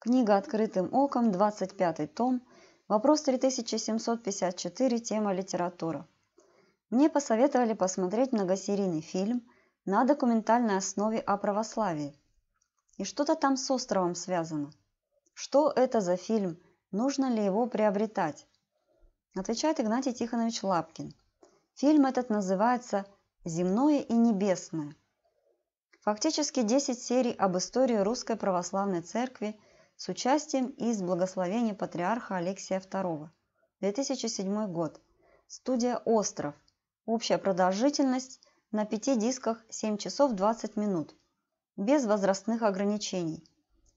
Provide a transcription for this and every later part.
Книга «Открытым оком», 25 том, вопрос 3754, тема «Литература». Мне посоветовали посмотреть многосерийный фильм на документальной основе о православии. И что-то там с островом связано. Что это за фильм? Нужно ли его приобретать? Отвечает Игнатий Тихонович Лапкин. Фильм этот называется «Земное и небесное». Фактически 10 серий об истории Русской Православной Церкви – с участием и с благословения патриарха Алексия II. 2007 год. Студия «Остров». Общая продолжительность на пяти дисках 7 часов 20 минут. Без возрастных ограничений.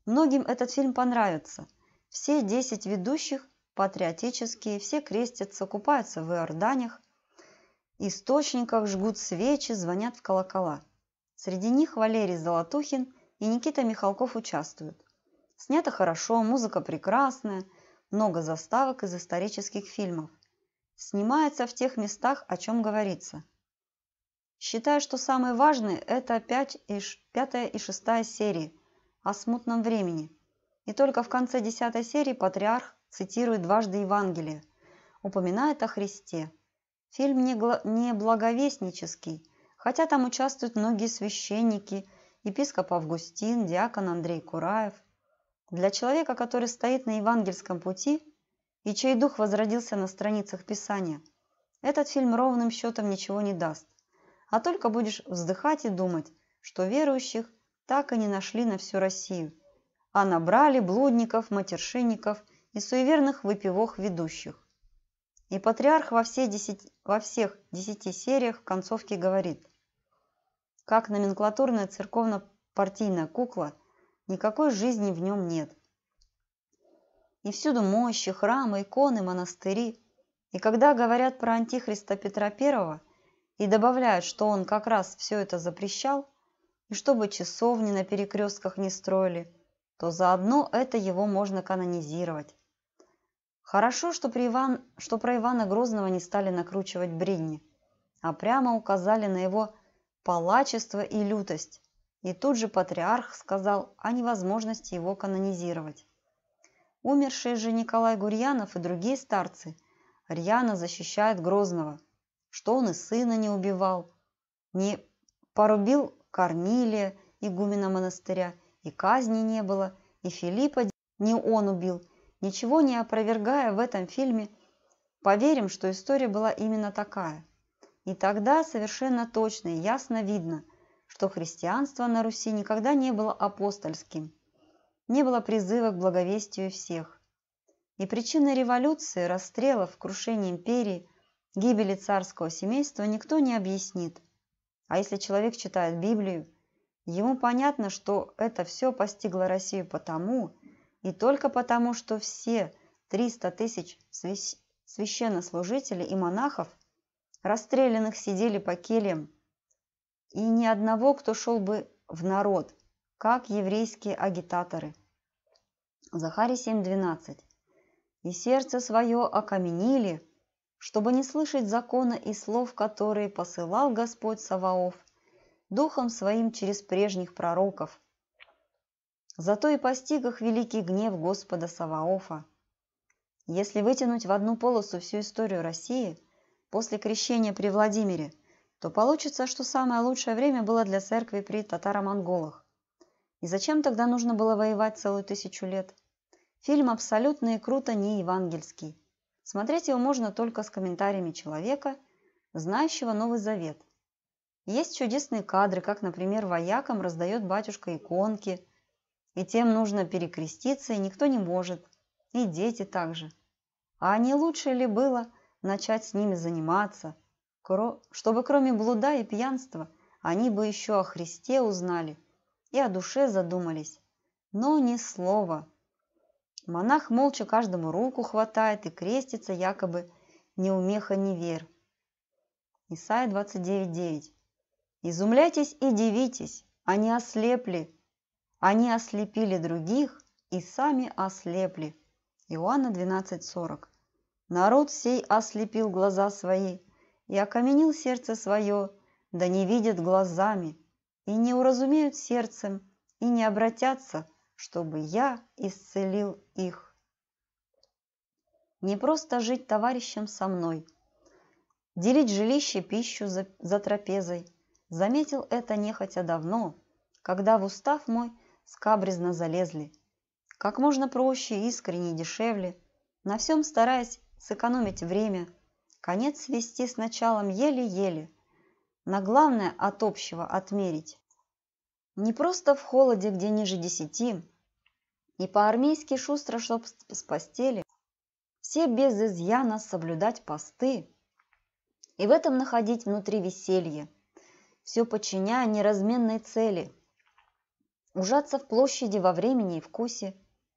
Многим этот фильм понравится. Все 10 ведущих патриотические, все крестятся, купаются в иорданях, источниках, жгут свечи, звонят в колокола. Среди них Валерий Золотухин и Никита Михалков участвуют. Снято хорошо, музыка прекрасная, много заставок из исторических фильмов. Снимается в тех местах, о чем говорится. Считаю, что самые важные – это 5 и шестая серии о смутном времени. И только в конце десятой серии патриарх цитирует дважды Евангелие, упоминает о Христе. Фильм не, не благовестнический, хотя там участвуют многие священники, епископ Августин, диакон Андрей Кураев – для человека, который стоит на евангельском пути и чей дух возродился на страницах Писания, этот фильм ровным счетом ничего не даст, а только будешь вздыхать и думать, что верующих так и не нашли на всю Россию, а набрали блудников, матершинников и суеверных выпивох ведущих. И патриарх во, все десяти, во всех десяти сериях в концовке говорит, как номенклатурная церковно-партийная кукла – никакой жизни в нем нет. И всюду мощи, храмы, иконы, монастыри. И когда говорят про антихриста Петра I и добавляют, что он как раз все это запрещал, и чтобы часовни на перекрестках не строили, то заодно это его можно канонизировать. Хорошо, что, при Иван... что про Ивана Грозного не стали накручивать бредни, а прямо указали на его палачество и лютость. И тут же патриарх сказал о невозможности его канонизировать. Умершие же Николай Гурьянов и другие старцы рьяно защищают Грозного, что он и сына не убивал, не порубил Корнилия, игумена монастыря, и казни не было, и Филиппа не он убил. Ничего не опровергая в этом фильме, поверим, что история была именно такая. И тогда совершенно точно и ясно видно, что христианство на Руси никогда не было апостольским, не было призыва к благовестию всех. И причиной революции, расстрелов, крушения империи, гибели царского семейства никто не объяснит. А если человек читает Библию, ему понятно, что это все постигло Россию потому, и только потому, что все 300 тысяч священнослужителей и монахов, расстрелянных сидели по кельям, и ни одного, кто шел бы в народ, как еврейские агитаторы. Захарий 7.12. «И сердце свое окаменили, чтобы не слышать закона и слов, которые посылал Господь Саваоф, духом своим через прежних пророков. Зато и постиг их великий гнев Господа Саваофа. Если вытянуть в одну полосу всю историю России после крещения при Владимире – то получится, что самое лучшее время было для церкви при татаро-монголах. И зачем тогда нужно было воевать целую тысячу лет? Фильм абсолютно и круто не евангельский. Смотреть его можно только с комментариями человека, знающего Новый Завет. Есть чудесные кадры, как, например, воякам раздает батюшка иконки, и тем нужно перекреститься, и никто не может, и дети также. А не лучше ли было начать с ними заниматься – чтобы кроме блуда и пьянства они бы еще о Христе узнали и о душе задумались. Но ни слова. Монах молча каждому руку хватает и крестится якобы не умеха, не вер. Исайя 29.9. «Изумляйтесь и дивитесь, они ослепли, они ослепили других и сами ослепли». Иоанна 12.40. «Народ сей ослепил глаза свои, и окаменил сердце свое, да не видят глазами, и не уразумеют сердцем, и не обратятся, чтобы я исцелил их. Не просто жить товарищем со мной, делить жилище, пищу за, за трапезой. Заметил это нехотя давно, когда в устав мой скабрезно залезли. Как можно проще, искренне, дешевле, на всем стараясь сэкономить время – Конец свести с началом еле-еле. На главное от общего отмерить. Не просто в холоде, где ниже десяти, и по-армейски шустро, чтоб с постели, все без изъяна соблюдать посты и в этом находить внутри веселье, все подчиняя неразменной цели – ужаться в площади во времени и вкусе,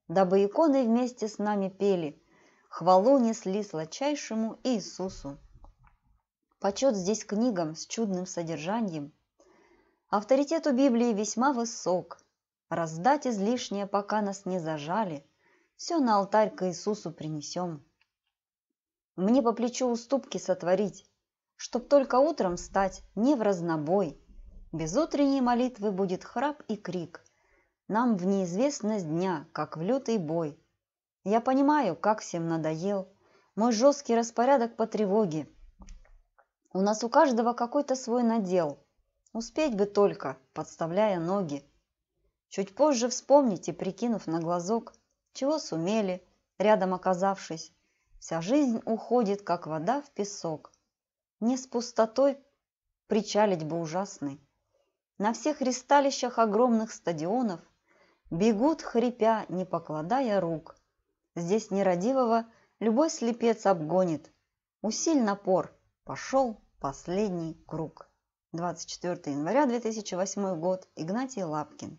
дабы иконы вместе с нами пели – хвалу несли сладчайшему Иисусу. Почет здесь книгам с чудным содержанием. Авторитет у Библии весьма высок. Раздать излишнее, пока нас не зажали. Все на алтарь к Иисусу принесем. Мне по плечу уступки сотворить, Чтоб только утром стать не в разнобой. Без утренней молитвы будет храп и крик. Нам в неизвестность дня, как в лютый бой – я понимаю, как всем надоел мой жесткий распорядок по тревоге. У нас у каждого какой-то свой надел. Успеть бы только, подставляя ноги. Чуть позже вспомните, прикинув на глазок, чего сумели, рядом оказавшись. Вся жизнь уходит, как вода в песок. Не с пустотой причалить бы ужасный. На всех ристалищах огромных стадионов бегут, хрипя, не покладая рук – Здесь нерадивого любой слепец обгонит. Усиль напор, пошел последний круг. 24 января 2008 год. Игнатий Лапкин.